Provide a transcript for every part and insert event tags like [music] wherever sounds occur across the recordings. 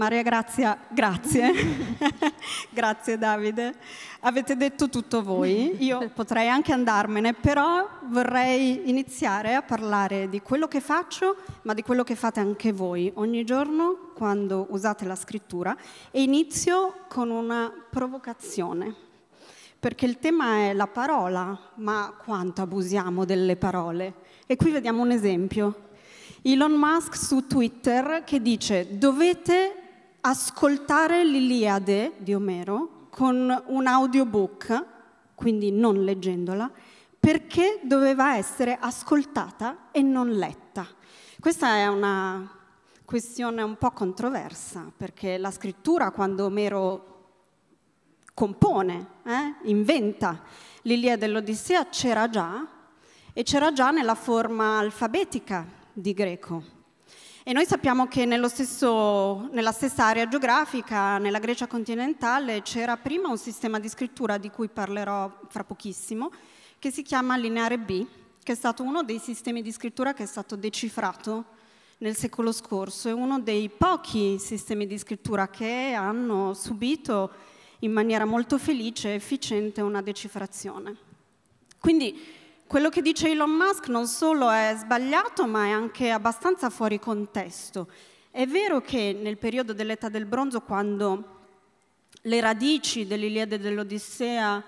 Maria Grazia, grazie. [laughs] grazie Davide. Avete detto tutto voi. Io [laughs] potrei anche andarmene, però vorrei iniziare a parlare di quello che faccio, ma di quello che fate anche voi ogni giorno quando usate la scrittura e inizio con una provocazione. Perché il tema è la parola, ma quanto abusiamo delle parole. E qui vediamo un esempio. Elon Musk su Twitter che dice dovete ascoltare l'Iliade di Omero con un audiobook, quindi non leggendola, perché doveva essere ascoltata e non letta. Questa è una questione un po' controversa, perché la scrittura quando Omero compone, eh, inventa l'Iliade dell'Odissea c'era già e c'era già nella forma alfabetica di greco. E noi sappiamo che stesso, nella stessa area geografica, nella Grecia continentale, c'era prima un sistema di scrittura di cui parlerò fra pochissimo, che si chiama lineare B, che è stato uno dei sistemi di scrittura che è stato decifrato nel secolo scorso, è uno dei pochi sistemi di scrittura che hanno subito in maniera molto felice e efficiente una decifrazione. Quindi quello che dice Elon Musk non solo è sbagliato, ma è anche abbastanza fuori contesto. È vero che nel periodo dell'età del bronzo, quando le radici dell'Iliade e dell'Odissea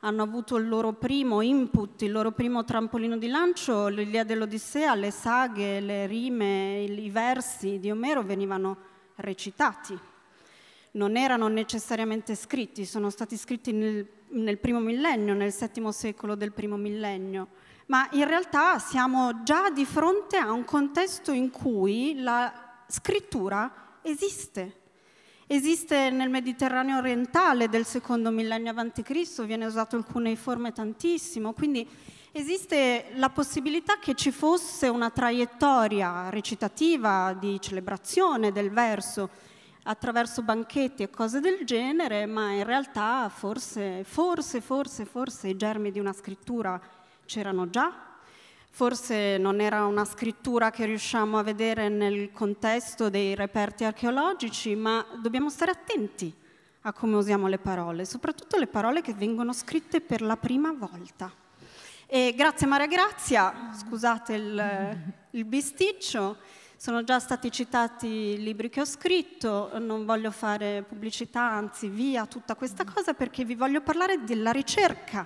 hanno avuto il loro primo input, il loro primo trampolino di lancio, l'Iliade e l'Odissea, le saghe, le rime, i versi di Omero venivano recitati. Non erano necessariamente scritti, sono stati scritti nel nel primo millennio, nel settimo secolo del primo millennio, ma in realtà siamo già di fronte a un contesto in cui la scrittura esiste. Esiste nel Mediterraneo orientale del secondo millennio avanti Cristo, viene usato il cuneiforme tantissimo, quindi esiste la possibilità che ci fosse una traiettoria recitativa di celebrazione del verso attraverso banchetti e cose del genere, ma in realtà forse, forse, forse, forse i germi di una scrittura c'erano già, forse non era una scrittura che riusciamo a vedere nel contesto dei reperti archeologici, ma dobbiamo stare attenti a come usiamo le parole, soprattutto le parole che vengono scritte per la prima volta. E grazie Maria Grazia, scusate il, il bisticcio. Sono già stati citati i libri che ho scritto, non voglio fare pubblicità, anzi via tutta questa cosa perché vi voglio parlare della ricerca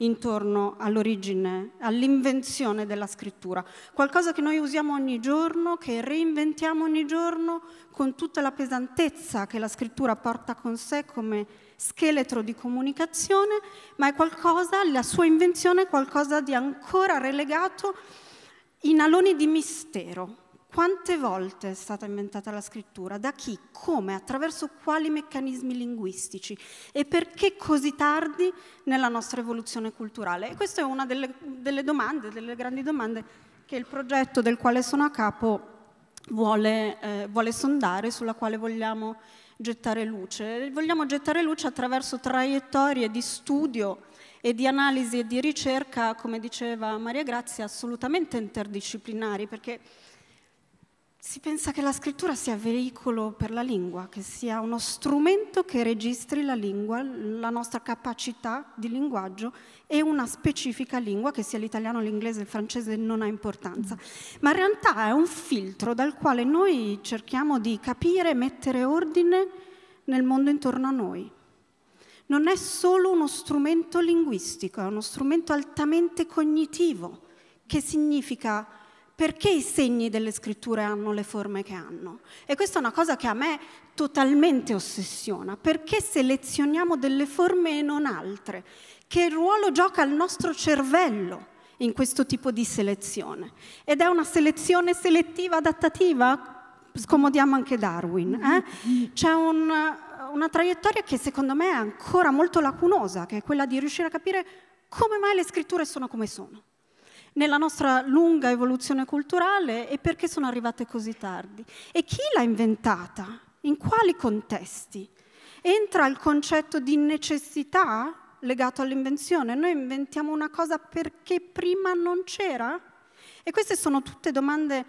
intorno all'origine, all'invenzione della scrittura, qualcosa che noi usiamo ogni giorno, che reinventiamo ogni giorno con tutta la pesantezza che la scrittura porta con sé come scheletro di comunicazione, ma è qualcosa, la sua invenzione è qualcosa di ancora relegato in aloni di mistero, quante volte è stata inventata la scrittura? Da chi? Come? Attraverso quali meccanismi linguistici? E perché così tardi nella nostra evoluzione culturale? E questa è una delle, delle domande, delle grandi domande che il progetto del quale sono a capo vuole, eh, vuole sondare, sulla quale vogliamo gettare luce. Vogliamo gettare luce attraverso traiettorie di studio e di analisi e di ricerca, come diceva Maria Grazia, assolutamente interdisciplinari, perché si pensa che la scrittura sia veicolo per la lingua, che sia uno strumento che registri la lingua, la nostra capacità di linguaggio e una specifica lingua, che sia l'italiano, l'inglese, il francese, non ha importanza. Ma in realtà è un filtro dal quale noi cerchiamo di capire, e mettere ordine nel mondo intorno a noi. Non è solo uno strumento linguistico, è uno strumento altamente cognitivo, che significa perché i segni delle scritture hanno le forme che hanno. E questa è una cosa che a me totalmente ossessiona, perché selezioniamo delle forme e non altre? Che ruolo gioca il nostro cervello in questo tipo di selezione? Ed è una selezione selettiva adattativa? Scomodiamo anche Darwin. Eh? C'è un, una traiettoria che secondo me è ancora molto lacunosa, che è quella di riuscire a capire come mai le scritture sono come sono nella nostra lunga evoluzione culturale e perché sono arrivate così tardi. E chi l'ha inventata? In quali contesti? Entra il concetto di necessità legato all'invenzione? Noi inventiamo una cosa perché prima non c'era? E queste sono tutte domande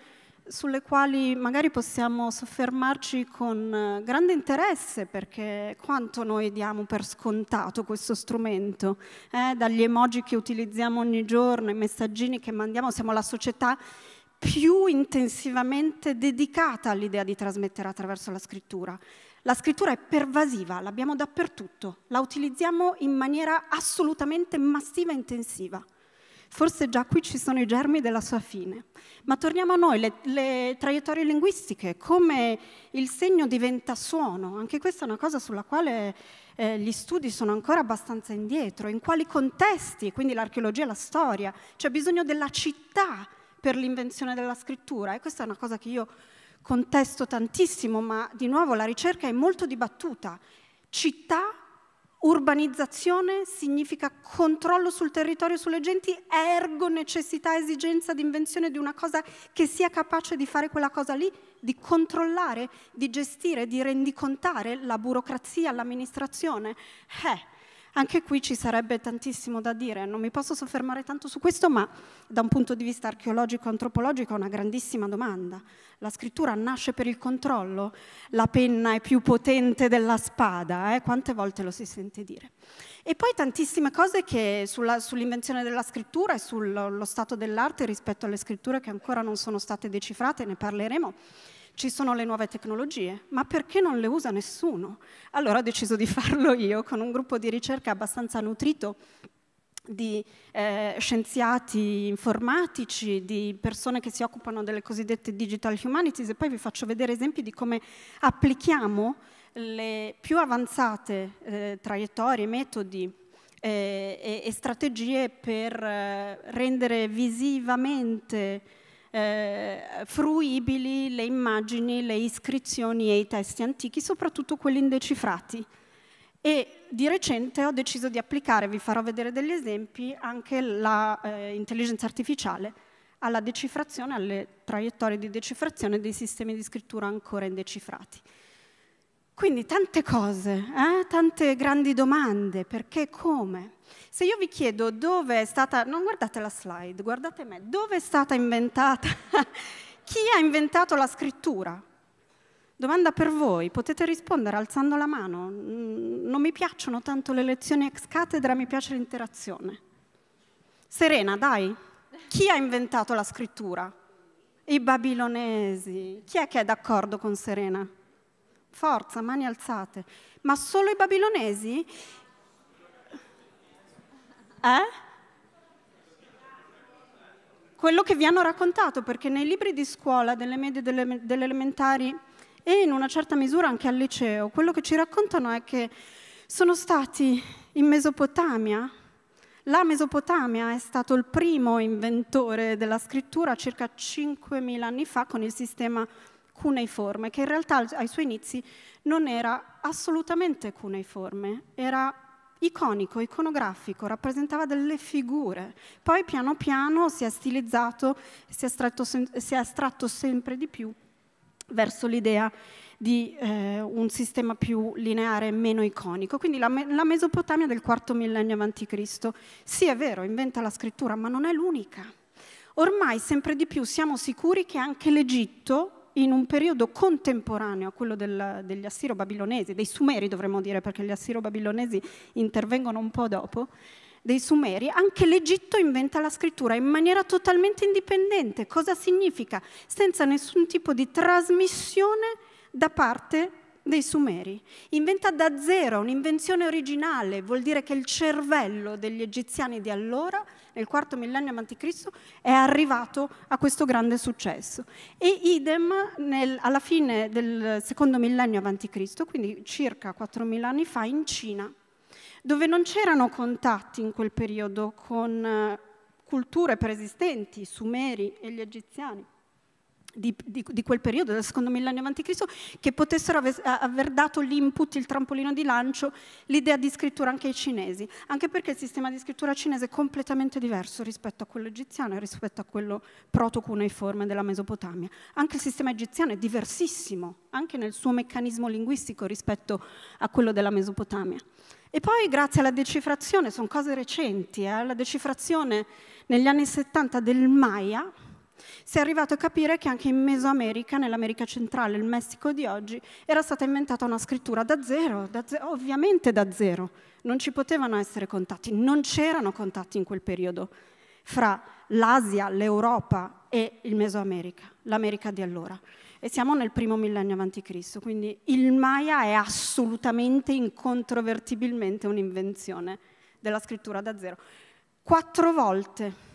sulle quali magari possiamo soffermarci con eh, grande interesse perché quanto noi diamo per scontato questo strumento, eh? dagli emoji che utilizziamo ogni giorno, i messaggini che mandiamo, siamo la società più intensivamente dedicata all'idea di trasmettere attraverso la scrittura. La scrittura è pervasiva, l'abbiamo dappertutto, la utilizziamo in maniera assolutamente massiva e intensiva. Forse già qui ci sono i germi della sua fine. Ma torniamo a noi, le, le traiettorie linguistiche, come il segno diventa suono, anche questa è una cosa sulla quale eh, gli studi sono ancora abbastanza indietro, in quali contesti, quindi l'archeologia e la storia, c'è bisogno della città per l'invenzione della scrittura e questa è una cosa che io contesto tantissimo, ma di nuovo la ricerca è molto dibattuta. Città Urbanizzazione significa controllo sul territorio, sulle genti, ergo necessità, esigenza di invenzione di una cosa che sia capace di fare quella cosa lì, di controllare, di gestire, di rendicontare la burocrazia, l'amministrazione. Eh, anche qui ci sarebbe tantissimo da dire, non mi posso soffermare tanto su questo, ma da un punto di vista archeologico-antropologico è una grandissima domanda. La scrittura nasce per il controllo, la penna è più potente della spada, eh? quante volte lo si sente dire. E poi tantissime cose che sulla, sull'invenzione della scrittura e sullo stato dell'arte rispetto alle scritture che ancora non sono state decifrate, ne parleremo ci sono le nuove tecnologie, ma perché non le usa nessuno? Allora ho deciso di [laughs] farlo io con un gruppo di ricerca abbastanza nutrito di eh, scienziati informatici, di persone che si occupano delle cosiddette digital humanities e poi vi faccio vedere esempi di come applichiamo le più avanzate eh, traiettorie, metodi eh, e, e, strategie per eh, rendere visivamente eh, fruibili le immagini, le iscrizioni e i testi antichi, soprattutto quelli indecifrati. E di recente ho deciso di applicare, vi farò vedere degli esempi, anche l'intelligenza eh, artificiale alla decifrazione, alle traiettorie di decifrazione dei sistemi di scrittura ancora indecifrati. Quindi tante cose, eh? tante grandi domande, perché, come? Se io vi chiedo dove è stata, non guardate la slide, guardate me, dove è stata inventata, [laughs] chi ha inventato la scrittura? Domanda per voi, potete rispondere alzando la mano. Non mi piacciono tanto le lezioni ex cattedra, mi piace l'interazione. Serena, dai, chi ha inventato la scrittura? I babilonesi. Chi è che è d'accordo con Serena? Forza, mani alzate. Ma solo i babilonesi? Eh? quello che vi hanno raccontato, perché nei libri di scuola, delle medie, e delle, elementari e in una certa misura anche al liceo, quello che ci raccontano è che sono stati in Mesopotamia, la Mesopotamia è stato il primo inventore della scrittura circa 5.000 anni fa con il sistema cuneiforme, che in realtà ai suoi inizi non era assolutamente cuneiforme, era iconico, iconografico, rappresentava delle figure. Poi piano piano si è stilizzato, si è estratto, si è astratto sempre di più verso l'idea di eh, un sistema più lineare, meno iconico. Quindi la, la Mesopotamia del quarto millennio a.C. sì è vero, inventa la scrittura, ma non è l'unica. Ormai sempre di più siamo sicuri che anche l'Egitto in un periodo contemporaneo a quello del, degli assiro-babilonesi, dei sumeri dovremmo dire, perché gli assiro-babilonesi intervengono un po' dopo, dei Sumeri, anche l'Egitto inventa la scrittura in maniera totalmente indipendente. Cosa significa? Senza nessun tipo di trasmissione da parte dei Sumeri, inventa da zero, un'invenzione originale, vuol dire che il cervello degli egiziani di allora, nel quarto millennio a.C., è arrivato a questo grande successo. E idem nel, alla fine del secondo millennio a.C., quindi circa 4.000 anni fa, in Cina, dove non c'erano contatti in quel periodo con eh, culture preesistenti, sumeri e gli egiziani di, di, di, quel periodo, del secondo millennio a.C., che potessero aver, aver dato l'input, il trampolino di lancio, l'idea di scrittura anche ai cinesi, anche perché il sistema di scrittura cinese è completamente diverso rispetto a quello egiziano e rispetto a quello protocuneiforme della Mesopotamia. Anche il sistema egiziano è diversissimo, anche nel suo meccanismo linguistico rispetto a quello della Mesopotamia. E poi grazie alla decifrazione, sono cose recenti, eh, alla eh, decifrazione negli anni 70 del Maya, si è arrivato a capire che anche in Mesoamerica, nell'America centrale, il Messico di oggi, era stata inventata una scrittura da zero, da ze- ovviamente da zero. Non ci potevano essere contatti, non c'erano contatti in quel periodo fra l'Asia, l'Europa e il Mesoamerica, l'America di allora. E siamo nel primo millennio a.C., quindi il Maya è assolutamente, incontrovertibilmente un'invenzione della scrittura da zero. Quattro volte.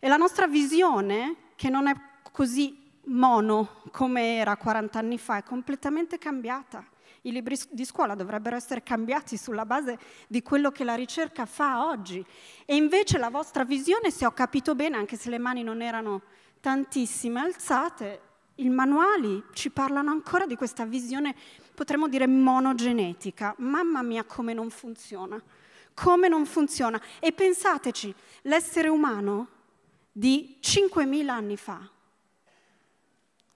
E la nostra visione che non è così mono come era 40 anni fa, è completamente cambiata. I libri di scuola dovrebbero essere cambiati sulla base di quello che la ricerca fa oggi. E invece la vostra visione, se ho capito bene, anche se le mani non erano tantissime alzate, i manuali ci parlano ancora di questa visione, potremmo dire, monogenetica. Mamma mia come non funziona, come non funziona. E pensateci, l'essere umano di 5.000 anni fa.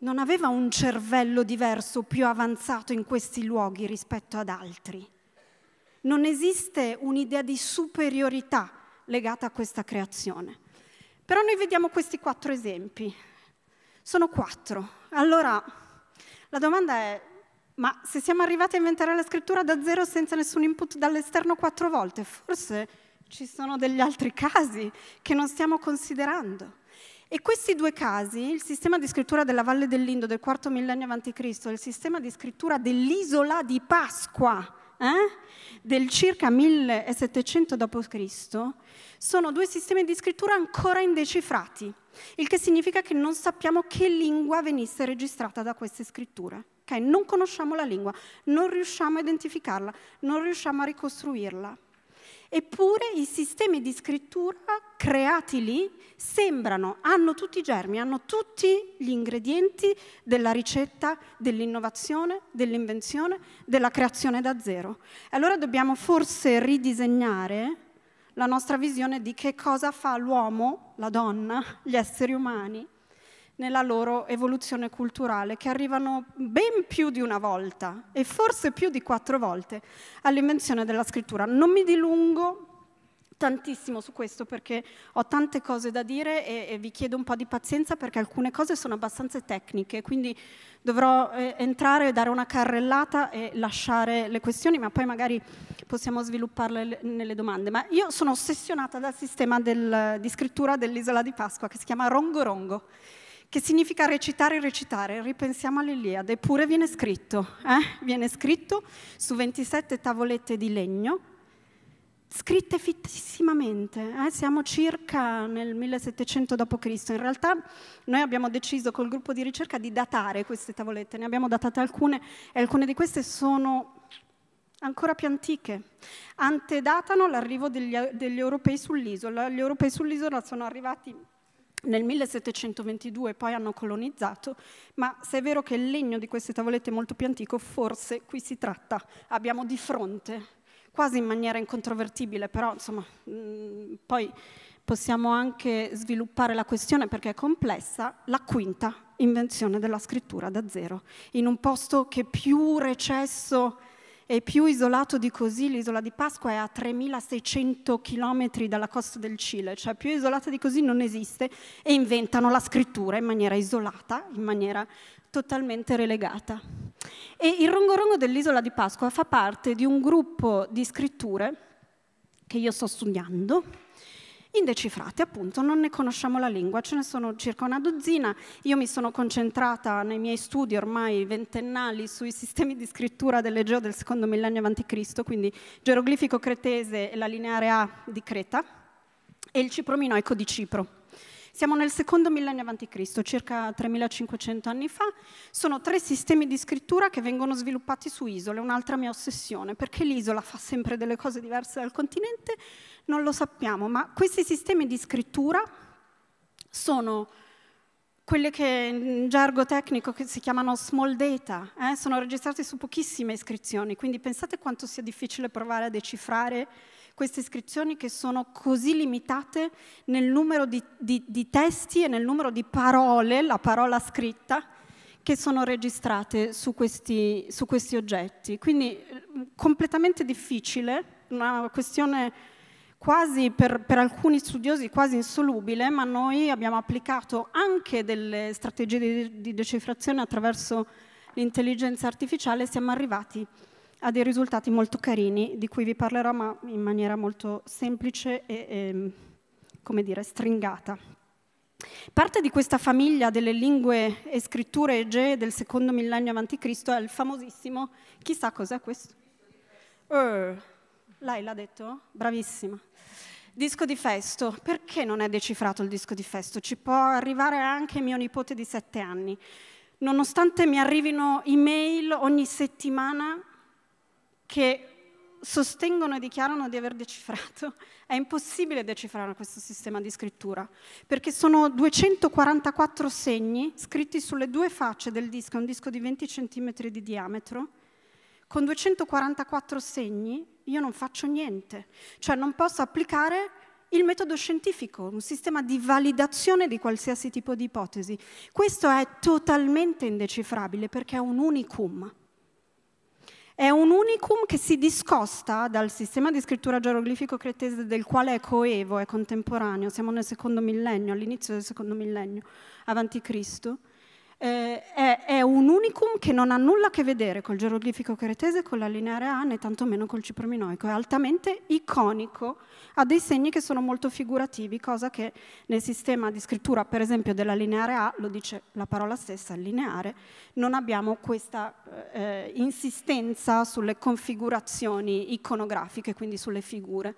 Non aveva un cervello diverso, più avanzato in questi luoghi rispetto ad altri. Non esiste un'idea di superiorità legata a questa creazione. Però noi vediamo questi quattro esempi. Sono quattro. Allora, la domanda è, ma se siamo arrivati a inventare la scrittura da zero senza nessun input dall'esterno quattro volte, forse ci sono degli altri casi che non stiamo considerando. E questi due casi, il sistema di scrittura della Valle dell'Indo del IV millennio a.C. e il sistema di scrittura dell'isola di Pasqua eh, del circa 1700 d.C., sono due sistemi di scrittura ancora indecifrati, il che significa che non sappiamo che lingua venisse registrata da queste scritture. Okay? Non conosciamo la lingua, non riusciamo a identificarla, non riusciamo a ricostruirla. Eppure i sistemi di scrittura creati lì sembrano, hanno tutti i germi, hanno tutti gli ingredienti della ricetta, dell'innovazione, dell'invenzione, della creazione da zero. E allora dobbiamo forse ridisegnare la nostra visione di che cosa fa l'uomo, la donna, gli esseri umani nella loro evoluzione culturale, che arrivano ben più di una volta e forse più di quattro volte all'invenzione della scrittura. Non mi dilungo tantissimo su questo perché ho tante cose da dire e, e, vi chiedo un po' di pazienza perché alcune cose sono abbastanza tecniche, quindi dovrò eh, entrare, dare una carrellata e lasciare le questioni, ma poi magari possiamo svilupparle le, nelle domande. Ma io sono ossessionata dal sistema del, di scrittura dell'isola di Pasqua che si chiama Rongo Rongo che significa recitare e recitare. Ripensiamo all'Iliade, eppure viene scritto, eh? viene scritto su 27 tavolette di legno, scritte fittissimamente. Eh? Siamo circa nel 1700 d.C. In realtà noi abbiamo deciso col gruppo di ricerca di datare queste tavolette, ne abbiamo datate alcune e alcune di queste sono ancora più antiche. Antedatano l'arrivo degli, degli europei sull'isola. Gli europei sull'isola sono arrivati nel 1722 poi hanno colonizzato, ma se è vero che il legno di queste tavolette è molto più antico, forse qui si tratta, abbiamo di fronte, quasi in maniera incontrovertibile, però insomma, mh, mm, poi possiamo anche sviluppare la questione perché è complessa, la quinta invenzione della scrittura da zero, in un posto che più recesso e più isolato di così, l'isola di Pasqua è a 3600 km dalla costa del Cile, cioè più isolata di così non esiste e inventano la scrittura in maniera isolata, in maniera totalmente relegata. E il rongorongo dell'isola di Pasqua fa parte di un gruppo di scritture che io sto studiando, indecifrate, appunto, non ne conosciamo la lingua, ce ne sono circa una dozzina, io mi sono concentrata nei miei studi ormai ventennali sui sistemi di scrittura dell'Egeo del secondo millennio a.C., quindi geroglifico cretese e la lineare A di Creta, e il ciprominoico ecco, di Cipro. Siamo nel secondo millennio a.C., circa 3500 anni fa. Sono tre sistemi di scrittura che vengono sviluppati su isole, un'altra mia ossessione, perché l'isola fa sempre delle cose diverse dal continente, non lo sappiamo, ma questi sistemi di scrittura sono quelle che in gergo tecnico si chiamano small data, eh? sono registrati su pochissime iscrizioni, quindi pensate quanto sia difficile provare a decifrare queste iscrizioni che sono così limitate nel numero di, di, di testi e nel numero di parole, la parola scritta, che sono registrate su questi, su questi oggetti. Quindi eh, completamente difficile, una questione quasi per, per, alcuni studiosi quasi insolubile, ma noi abbiamo applicato anche delle strategie di, di decifrazione attraverso l'intelligenza artificiale e siamo arrivati a dei risultati molto carini, di cui vi parlerò ma in maniera molto semplice e, e ehm, come dire, stringata. Parte di questa famiglia delle lingue e scritture egee del secondo millennio a.C. è il famosissimo, chissà cos'è questo? Uh, lei l'ha detto? Bravissima. Disco di Festo, perché non è decifrato il disco di Festo? Ci può arrivare anche mio nipote di sette anni. Nonostante mi arrivino email ogni settimana che sostengono e dichiarano di aver decifrato. È impossibile decifrare questo sistema di scrittura, perché sono 244 segni scritti sulle due facce del disco, è un disco di 20 cm di diametro, con 244 segni io non faccio niente, cioè non posso applicare il metodo scientifico, un sistema di validazione di qualsiasi tipo di ipotesi. Questo è totalmente indecifrabile perché è un unicum. È un unicum che si discosta dal sistema di scrittura geroglifico cretese del quale è coevo, è contemporaneo, siamo nel secondo millennio, all'inizio del secondo millennio avanti Cristo eh, è, è, un unicum che non ha nulla a che vedere col geroglifico cretese, con la lineare A, né tantomeno col ciprominoico. È altamente iconico, ha dei segni che sono molto figurativi, cosa che nel sistema di scrittura, per esempio, della lineare A, lo dice la parola stessa, lineare, non abbiamo questa eh, insistenza sulle configurazioni iconografiche, quindi sulle figure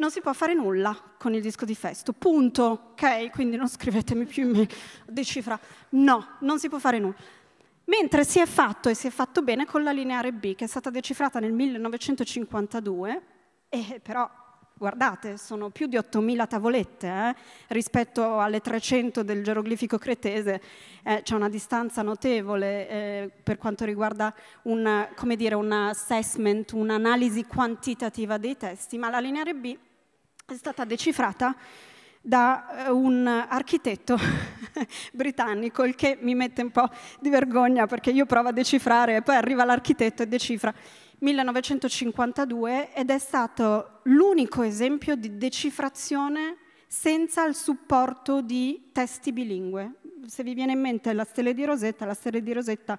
non si può fare nulla con il disco di Festo, punto, ok? Quindi non scrivetemi più in me di cifra, no, non si può fare nulla. Mentre si è fatto e si è fatto bene con la lineare B, che è stata decifrata nel 1952, e però guardate, sono più di 8.000 tavolette eh? rispetto alle 300 del geroglifico cretese, eh, c'è una distanza notevole eh, per quanto riguarda un, dire, un assessment, un'analisi quantitativa dei testi, ma la lineare B è stata decifrata da eh, un architetto [laughs] britannico, il che mi mette un po' di vergogna perché io provo a decifrare e poi arriva l'architetto e decifra 1952 ed è stato l'unico esempio di decifrazione senza il supporto di testi bilingue. Se vi viene in mente la stella di Rosetta, la stella di Rosetta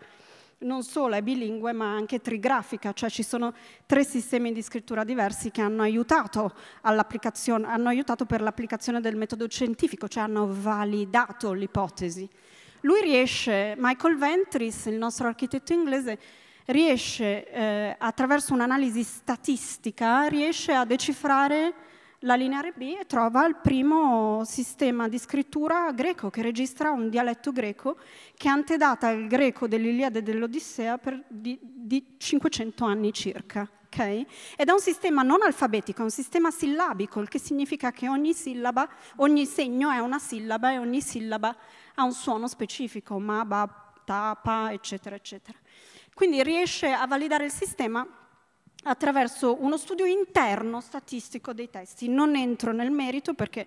non solo è bilingue ma anche trigrafica, cioè ci sono tre sistemi di scrittura diversi che hanno aiutato, hanno aiutato per l'applicazione del metodo scientifico, cioè hanno validato l'ipotesi. Lui riesce, Michael Ventris, il nostro architetto inglese, riesce eh, attraverso un'analisi statistica, riesce a decifrare la lineare B e trova il primo sistema di scrittura greco che registra un dialetto greco che è antedata al greco dell'Iliade e dell'Odissea per, di, di 500 anni circa. Okay? Ed è un sistema non alfabetico, è un sistema sillabico, il che significa che ogni sillaba, ogni segno è una sillaba e ogni sillaba ha un suono specifico, ma, ba, ta, pa, eccetera, eccetera. Quindi riesce a validare il sistema attraverso uno studio interno statistico dei testi. Non entro nel merito perché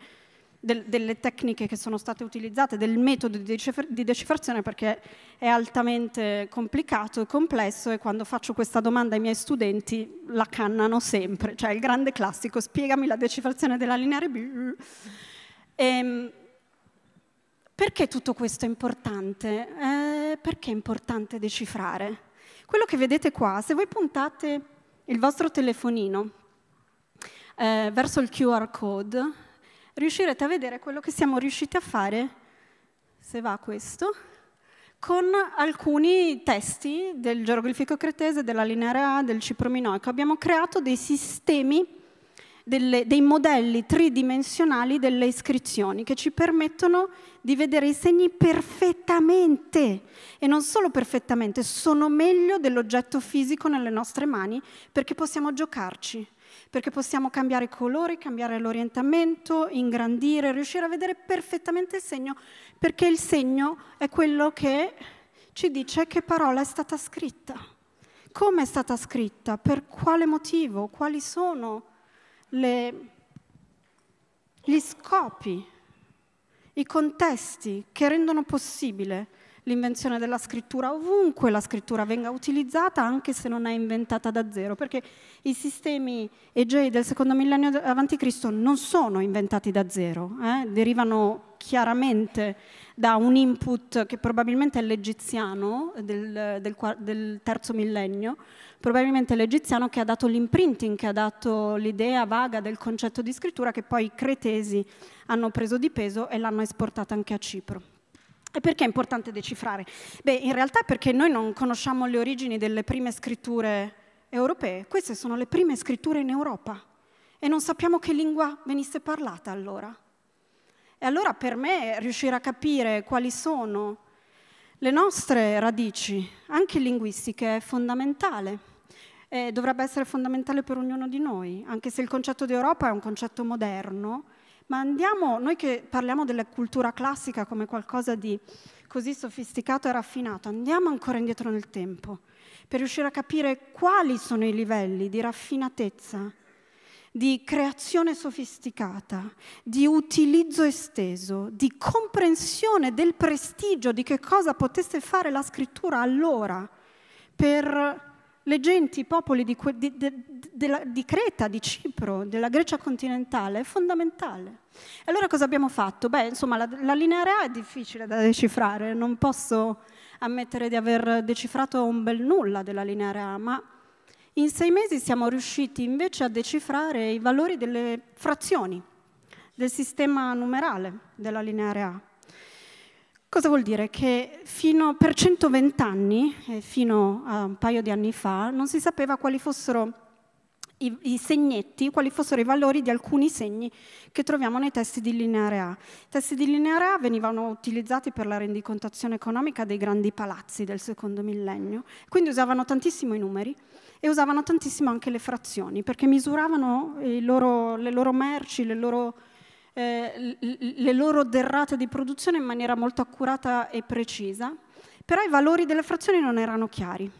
del, delle tecniche che sono state utilizzate, del metodo di, decifra di decifrazione perché è altamente complicato e complesso e quando faccio questa domanda ai miei studenti la cannano sempre, cioè il grande classico, spiegami la decifrazione della lineare B. E, ehm, perché tutto questo è importante? Eh, perché è importante decifrare? Quello che vedete qua, se voi puntate il vostro telefonino eh, verso il QR code, riuscirete a vedere quello che siamo riusciti a fare, se va questo, con alcuni testi del geroglifico cretese, della linea A, del ciprominoico. Abbiamo creato dei sistemi, delle, dei modelli tridimensionali delle iscrizioni che ci permettono di vedere i segni perfettamente e non solo perfettamente, sono meglio dell'oggetto fisico nelle nostre mani perché possiamo giocarci, perché possiamo cambiare i colori, cambiare l'orientamento, ingrandire, riuscire a vedere perfettamente il segno perché il segno è quello che ci dice che parola è stata scritta, come è stata scritta, per quale motivo, quali sono le, gli scopi i contesti che rendono possibile l'invenzione della scrittura ovunque la scrittura venga utilizzata anche se non è inventata da zero, perché i sistemi egei del secondo millennio a.C. non sono inventati da zero, eh? derivano chiaramente da un input che probabilmente è l'egiziano del, del, del, terzo millennio, probabilmente l'egiziano che ha dato l'imprinting, che ha dato l'idea vaga del concetto di scrittura che poi i cretesi hanno preso di peso e l'hanno esportata anche a Cipro. E perché è importante decifrare? Beh, in realtà perché noi non conosciamo le origini delle prime scritture europee. Queste sono le prime scritture in Europa e non sappiamo che lingua venisse parlata allora. E allora per me riuscire a capire quali sono le nostre radici, anche linguistiche, è fondamentale. E dovrebbe essere fondamentale per ognuno di noi, anche se il concetto di Europa è un concetto moderno, ma andiamo, noi che parliamo della cultura classica come qualcosa di così sofisticato e raffinato, andiamo ancora indietro nel tempo per riuscire a capire quali sono i livelli di raffinatezza, di creazione sofisticata, di utilizzo esteso, di comprensione del prestigio di che cosa potesse fare la scrittura allora per le genti, i popoli di, di, di, di, Creta, di Cipro, della Grecia continentale, è fondamentale. E allora cosa abbiamo fatto? Beh, insomma, la, la lineare A è difficile da decifrare, non posso ammettere di aver decifrato un bel nulla della linea rea, ma in sei mesi siamo riusciti invece a decifrare i valori delle frazioni del sistema numerale della linea rea. Cosa vuol dire? Che fino, per 120 anni, eh, fino a un paio di anni fa, non si sapeva quali fossero i, i, segnetti, quali fossero i valori di alcuni segni che troviamo nei testi di lineare A. I testi di lineare A venivano utilizzati per la rendicontazione economica dei grandi palazzi del secondo millennio, quindi usavano tantissimo i numeri e usavano tantissimo anche le frazioni, perché misuravano loro, le loro merci, le loro eh, le loro derrate di produzione in maniera molto accurata e precisa, però i valori delle frazioni non erano chiari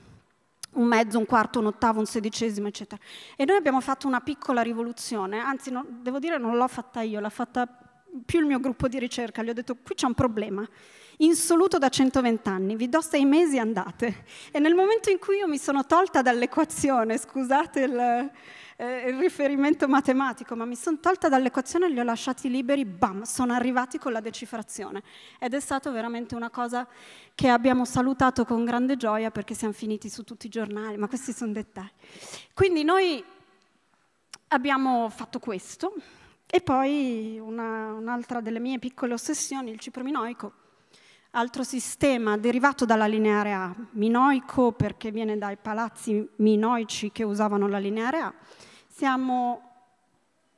un mezzo, un quarto, un ottavo, un sedicesimo, eccetera. E noi abbiamo fatto una piccola rivoluzione, anzi no, devo dire non l'ho fatta io, l'ha fatta più il mio gruppo di ricerca, gli ho detto qui c'è un problema, insoluto da 120 anni, vi do sei mesi e andate. E nel momento in cui io mi sono tolta dall'equazione, scusate il eh, il riferimento matematico, ma mi sono tolta dall'equazione, e li ho lasciati liberi, bam, sono arrivati con la decifrazione. Ed è stata veramente una cosa che abbiamo salutato con grande gioia perché siamo finiti su tutti i giornali, ma questi sono dettagli. Quindi noi abbiamo fatto questo e poi una, un'altra delle mie piccole ossessioni, il cipraminoico altro sistema derivato dalla lineare A, minoico perché viene dai palazzi minoici che usavano la lineare A, siamo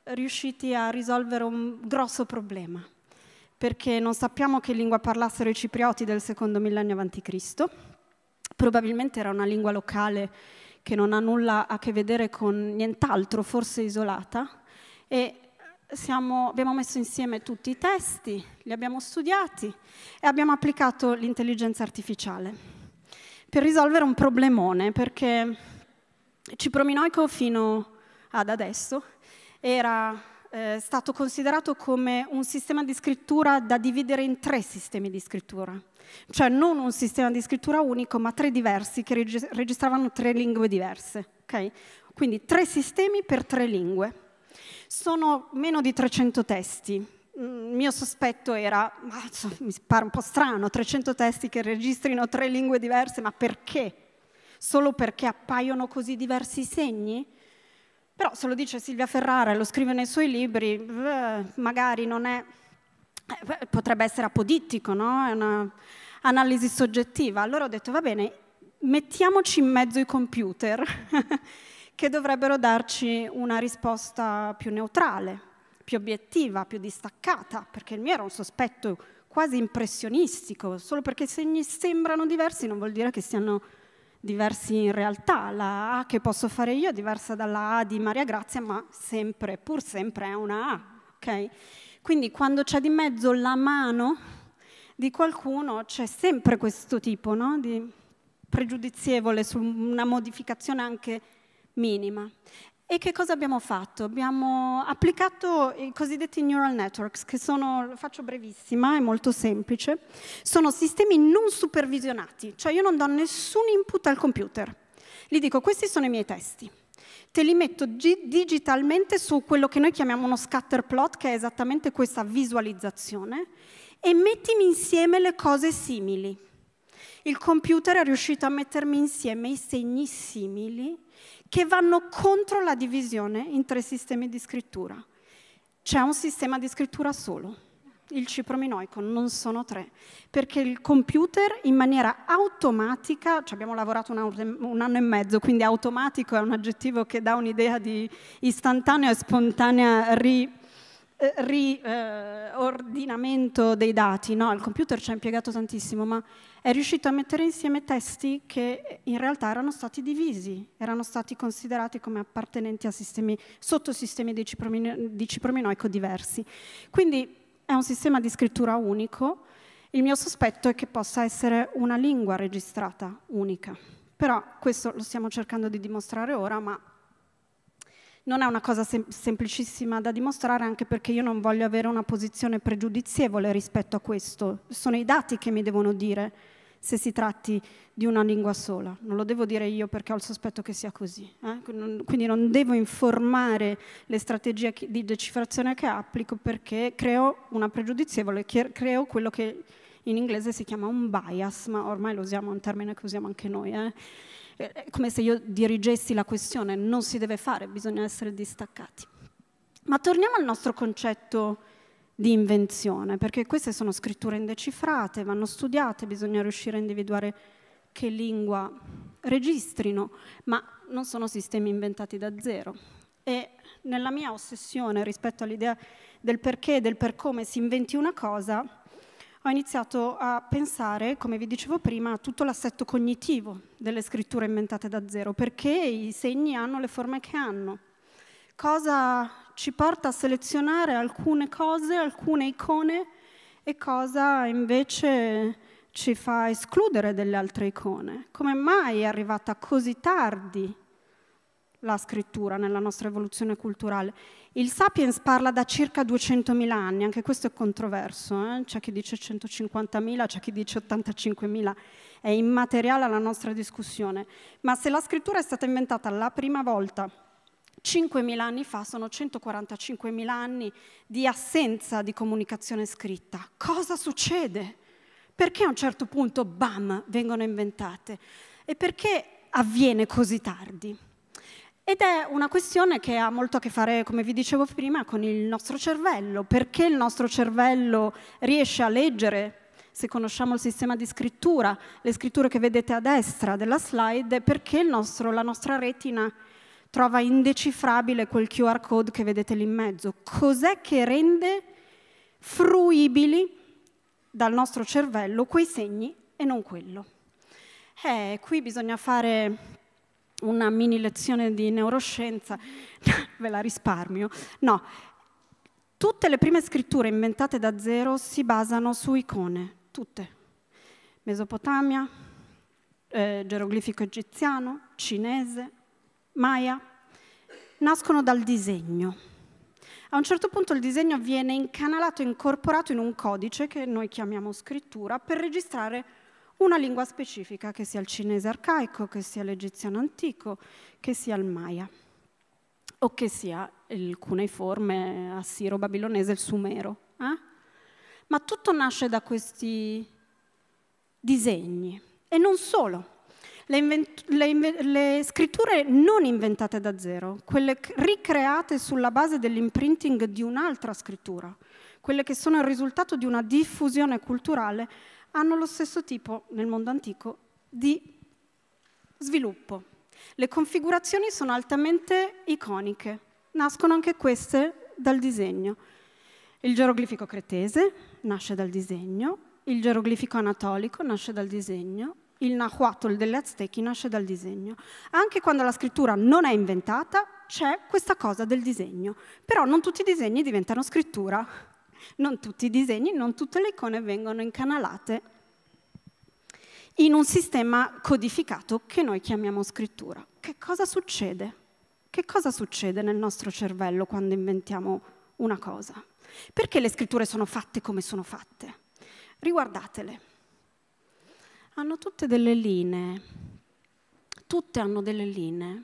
riusciti a risolvere un grosso problema, perché non sappiamo che lingua parlassero i ciprioti del secondo millennio a.C., probabilmente era una lingua locale che non ha nulla a che vedere con nient'altro, forse isolata, e siamo, abbiamo messo insieme tutti i testi, li abbiamo studiati e abbiamo applicato l'intelligenza artificiale per risolvere un problemone, perché Ciprominoico fino ad adesso era eh, stato considerato come un sistema di scrittura da dividere in tre sistemi di scrittura, cioè non un sistema di scrittura unico, ma tre diversi che registravano tre lingue diverse. Okay? Quindi tre sistemi per tre lingue. Sono meno di 300 testi. Mm, il mio sospetto era, ma, mi pare un po' strano, 300 testi che registrino tre lingue diverse, ma perché? Solo perché appaiono così diversi segni? Però se lo dice Silvia Ferrara e lo scrive nei suoi libri, eh, magari non è, eh, potrebbe essere apodittico, no? È un'analisi soggettiva. Allora ho detto, va bene, mettiamoci in mezzo i computer [laughs] che dovrebbero darci una risposta più neutrale, più obiettiva, più distaccata, perché il mio era un sospetto quasi impressionistico, solo perché i segni sembrano diversi non vuol dire che siano diversi in realtà. La A che posso fare io è diversa dalla A di Maria Grazia, ma sempre, pur sempre è una A, ok? Quindi quando c'è di mezzo la mano di qualcuno c'è sempre questo tipo no? di pregiudizievole su una modificazione anche minima. E che cosa abbiamo fatto? Abbiamo applicato i cosiddetti neural networks, che sono, lo faccio brevissima, è molto semplice, sono sistemi non supervisionati, cioè io non do nessun input al computer. Gli dico, questi sono i miei testi. Te li metto digitalmente su quello che noi chiamiamo uno scatter plot, che è esattamente questa visualizzazione, e mettimi insieme le cose simili. Il computer è riuscito a mettermi insieme i segni simili che vanno contro la divisione in tre sistemi di scrittura. C'è un sistema di scrittura solo, il ciprominoico, non sono tre, perché il computer in maniera automatica, ci abbiamo lavorato un anno e mezzo, quindi automatico è un aggettivo che dà un'idea di istantanea e spontanea ri eh, riordinamento eh, dei dati, no, il computer ci ha impiegato tantissimo, ma è riuscito a mettere insieme testi che in realtà erano stati divisi, erano stati considerati come appartenenti a sistemi, sottosistemi di, cipromino, di ciprominoico diversi. Quindi è un sistema di scrittura unico, il mio sospetto è che possa essere una lingua registrata unica. Però questo lo stiamo cercando di dimostrare ora, ma non è una cosa sem semplicissima da dimostrare anche perché io non voglio avere una posizione pregiudizievole rispetto a questo. Sono i dati che mi devono dire se si tratti di una lingua sola. Non lo devo dire io perché ho il sospetto che sia così. Eh? Quindi non devo informare le strategie di decifrazione che applico perché creo una pregiudizievole, creo quello che in inglese si chiama un bias, ma ormai lo usiamo, un termine che usiamo anche noi. Eh? Eh, è come se io dirigessi la questione, non si deve fare, bisogna essere distaccati. Ma torniamo al nostro concetto di invenzione, perché queste sono scritture indecifrate, vanno studiate, bisogna riuscire a individuare che lingua registrino, ma non sono sistemi inventati da zero. E nella mia ossessione rispetto all'idea del perché e del per come si inventi una cosa, ho iniziato a pensare, come vi dicevo prima, a tutto l'assetto cognitivo delle scritture inventate da zero, perché i segni hanno le forme che hanno. Cosa ci porta a selezionare alcune cose, alcune icone e cosa invece ci fa escludere delle altre icone? Come mai è arrivata così tardi la scrittura nella nostra evoluzione culturale. Il Sapiens parla da circa 200.000 anni, anche questo è controverso, eh? c'è chi dice 150.000, c'è chi dice 85.000, è immateriale alla nostra discussione, ma se la scrittura è stata inventata la prima volta 5.000 anni fa sono 145.000 anni di assenza di comunicazione scritta. Cosa succede? Perché a un certo punto, bam, vengono inventate? E perché avviene così tardi? Ed è una questione che ha molto a che fare, come vi dicevo prima, con il nostro cervello. Perché il nostro cervello riesce a leggere, se conosciamo il sistema di scrittura, le scritture che vedete a destra della slide, perché nostro, la nostra retina trova indecifrabile quel QR code che vedete lì in mezzo. Cos'è che rende fruibili dal nostro cervello quei segni e non quello? Eh, qui bisogna fare una mini lezione di neuroscienza, [laughs] ve la risparmio, no, tutte le prime scritture inventate da zero si basano su icone, tutte, Mesopotamia, eh, geroglifico egiziano, cinese, maya, nascono dal disegno. A un certo punto il disegno viene incanalato, incorporato in un codice che noi chiamiamo scrittura per registrare una lingua specifica, che sia il cinese arcaico, che sia l'egiziano antico, che sia il maya o che sia il cuneiforme assiro-babilonese, il sumero. Eh? Ma tutto nasce da questi disegni e non solo. Le, le, le, scritture non inventate da zero, quelle ricreate sulla base dell'imprinting di un'altra scrittura, quelle che sono il risultato di una diffusione culturale hanno lo stesso tipo, nel mondo antico, di sviluppo. Le configurazioni sono altamente iconiche, nascono anche queste dal disegno. Il geroglifico cretese nasce dal disegno, il geroglifico anatolico nasce dal disegno, il nahuatl delle Aztechi nasce dal disegno. Anche quando la scrittura non è inventata, c'è questa cosa del disegno. Però non tutti i disegni diventano scrittura non tutti i disegni, non tutte le icone vengono incanalate in un sistema codificato che noi chiamiamo scrittura. Che cosa succede? Che cosa succede nel nostro cervello quando inventiamo una cosa? Perché le scritture sono fatte come sono fatte? Riguardatele. Hanno tutte delle linee, tutte hanno delle linee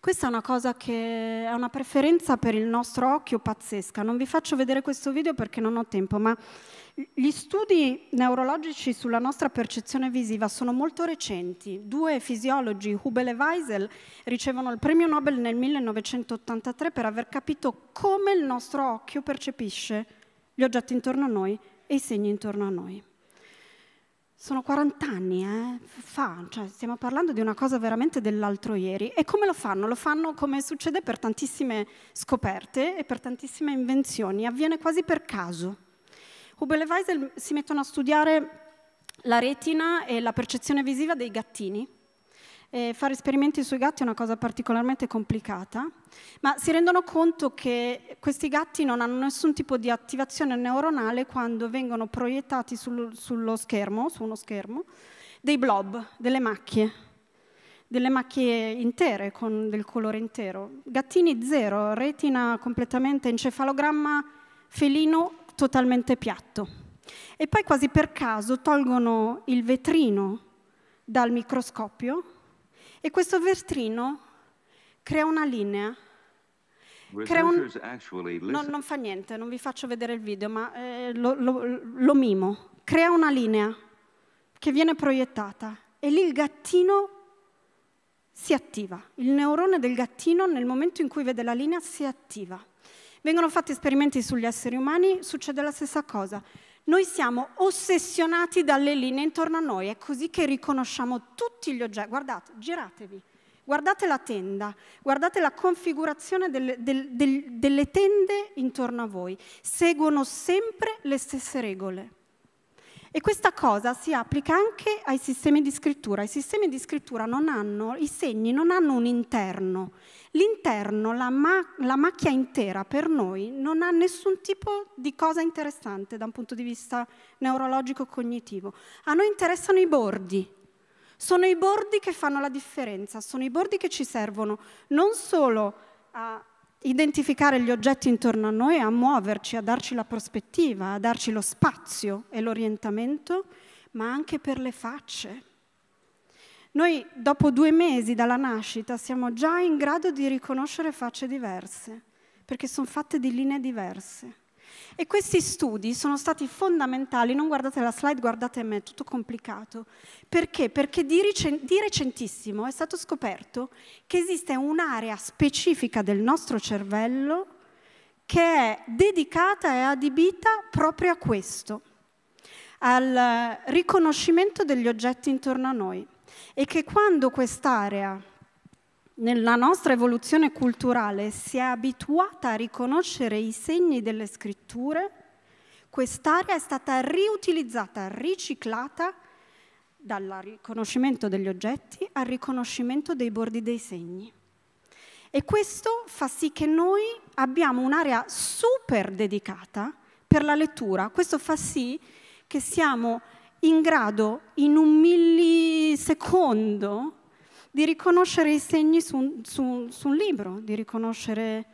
questa è una cosa che è una preferenza per il nostro occhio pazzesca. Non vi faccio vedere questo video perché non ho tempo, ma gli studi neurologici sulla nostra percezione visiva sono molto recenti. Due fisiologi, Hubel e Weisel, ricevono il premio Nobel nel 1983 per aver capito come il nostro occhio percepisce gli oggetti intorno a noi e i segni intorno a noi. Sono 40 anni, eh? fa, cioè, stiamo parlando di una cosa veramente dell'altro ieri. E come lo fanno? Lo fanno come succede per tantissime scoperte e per tantissime invenzioni, avviene quasi per caso. Hubel e Weisel si mettono a studiare la retina e la percezione visiva dei gattini. E fare esperimenti sui gatti è una cosa particolarmente complicata, ma si rendono conto che questi gatti non hanno nessun tipo di attivazione neuronale quando vengono proiettati sul, sullo schermo, su uno schermo, dei blob, delle macchie, delle macchie intere con del colore intero. Gattini zero, retina completamente, encefalogramma felino totalmente piatto. E poi quasi per caso tolgono il vetrino dal microscopio e questo vetrino crea una linea crea un... No, non fa niente, non vi faccio vedere il video, ma eh, lo, lo, lo mimo. Crea una linea che viene proiettata e lì il gattino si attiva. Il neurone del gattino nel momento in cui vede la linea si attiva. Vengono fatti esperimenti sugli esseri umani, succede la stessa cosa. Noi siamo ossessionati dalle linee intorno a noi, è così che riconosciamo tutti gli oggetti. Guardate, giratevi Guardate la tenda, guardate la configurazione delle, del, del, delle tende intorno a voi. Seguono sempre le stesse regole. E questa cosa si applica anche ai sistemi di scrittura. I sistemi di scrittura non hanno, i segni non hanno un interno. L'interno, la, ma- la macchia intera per noi non ha nessun tipo di cosa interessante da un punto di vista neurologico cognitivo. A noi interessano i bordi, sono i bordi che fanno la differenza, sono i bordi che ci servono non solo a identificare gli oggetti intorno a noi, a muoverci, a darci la prospettiva, a darci lo spazio e l'orientamento, ma anche per le facce. Noi dopo due mesi dalla nascita siamo già in grado di riconoscere facce diverse, perché sono fatte di linee diverse. E questi studi sono stati fondamentali, non guardate la slide, guardate me, è tutto complicato. Perché? Perché di, recentissimo è stato scoperto che esiste un'area specifica del nostro cervello che è dedicata e adibita proprio a questo, al riconoscimento degli oggetti intorno a noi e che quando quest'area nella nostra evoluzione culturale si è abituata a riconoscere i segni delle scritture, quest'area è stata riutilizzata, riciclata dal riconoscimento degli oggetti al riconoscimento dei bordi dei segni. E questo fa sì che noi abbiamo un'area super dedicata per la lettura. Questo fa sì che siamo in grado in un millisecondo di riconoscere i segni su un, su, su un libro, di riconoscere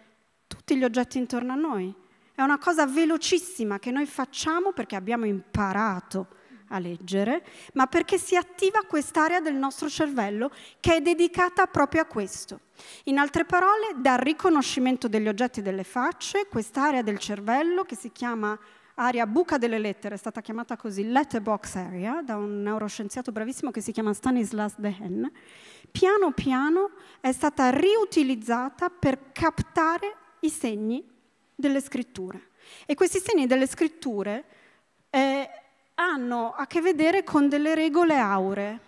tutti gli oggetti intorno a noi. È una cosa velocissima che noi facciamo perché abbiamo imparato a leggere, ma perché si attiva quest'area del nostro cervello che è dedicata proprio a questo. In altre parole, dal riconoscimento degli oggetti e delle facce, quest'area del cervello che si chiama area buca delle lettere, è stata chiamata così letterbox area da un neuroscienziato bravissimo che si chiama Stanislas Dehaene, piano piano è stata riutilizzata per captare i segni delle scritture. E questi segni delle scritture eh, hanno a che vedere con delle regole auree.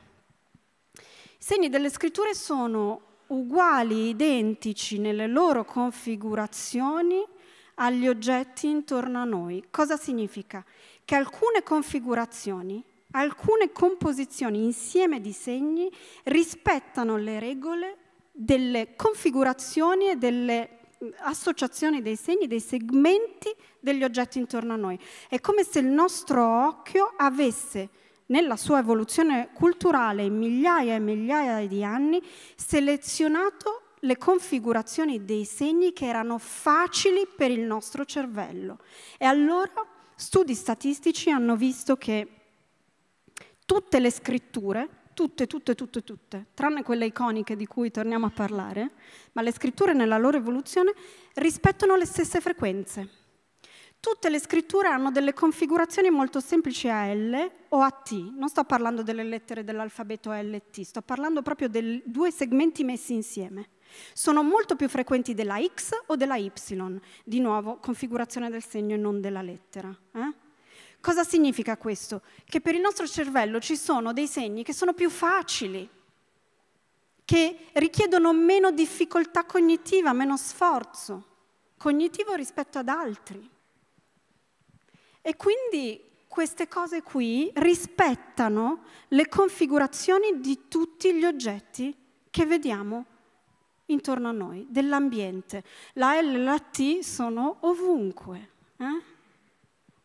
I segni delle scritture sono uguali, identici nelle loro configurazioni agli oggetti intorno a noi. Cosa significa? Che alcune configurazioni, alcune composizioni insieme di segni rispettano le regole delle configurazioni e delle associazioni dei segni, dei segmenti degli oggetti intorno a noi. È come se il nostro occhio avesse nella sua evoluzione culturale in migliaia e migliaia di anni selezionato le configurazioni dei segni che erano facili per il nostro cervello. E allora studi statistici hanno visto che tutte le scritture, tutte, tutte, tutte, tutte, tranne quelle iconiche di cui torniamo a parlare, ma le scritture nella loro evoluzione rispettano le stesse frequenze. Tutte le scritture hanno delle configurazioni molto semplici a L o a T. Non sto parlando delle lettere dell'alfabeto LT, sto parlando proprio dei due segmenti messi insieme. Sono molto più frequenti della X o della Y, di nuovo configurazione del segno e non della lettera. Eh? Cosa significa questo? Che per il nostro cervello ci sono dei segni che sono più facili, che richiedono meno difficoltà cognitiva, meno sforzo cognitivo rispetto ad altri. E quindi queste cose qui rispettano le configurazioni di tutti gli oggetti che vediamo intorno a noi, dell'ambiente. La L e la T sono ovunque, eh?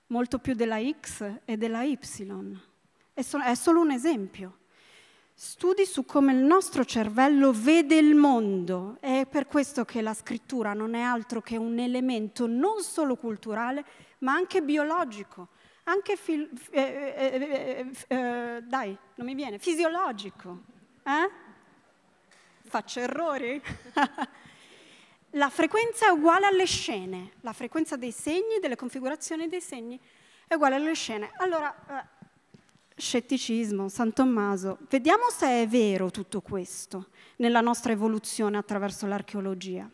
molto più della X e della Y. È, solo un esempio. Studi su come il nostro cervello vede il mondo. È per questo che la scrittura non è altro che un elemento non solo culturale, ma anche biologico, anche fil- eh, eh, eh, dai, non mi viene, fisiologico. Eh? faccio errori. [laughs] la frequenza è uguale alle scene, la frequenza dei segni, delle configurazioni dei segni è uguale alle scene. Allora, eh, scetticismo, San Tommaso, vediamo se è vero tutto questo nella nostra evoluzione attraverso l'archeologia.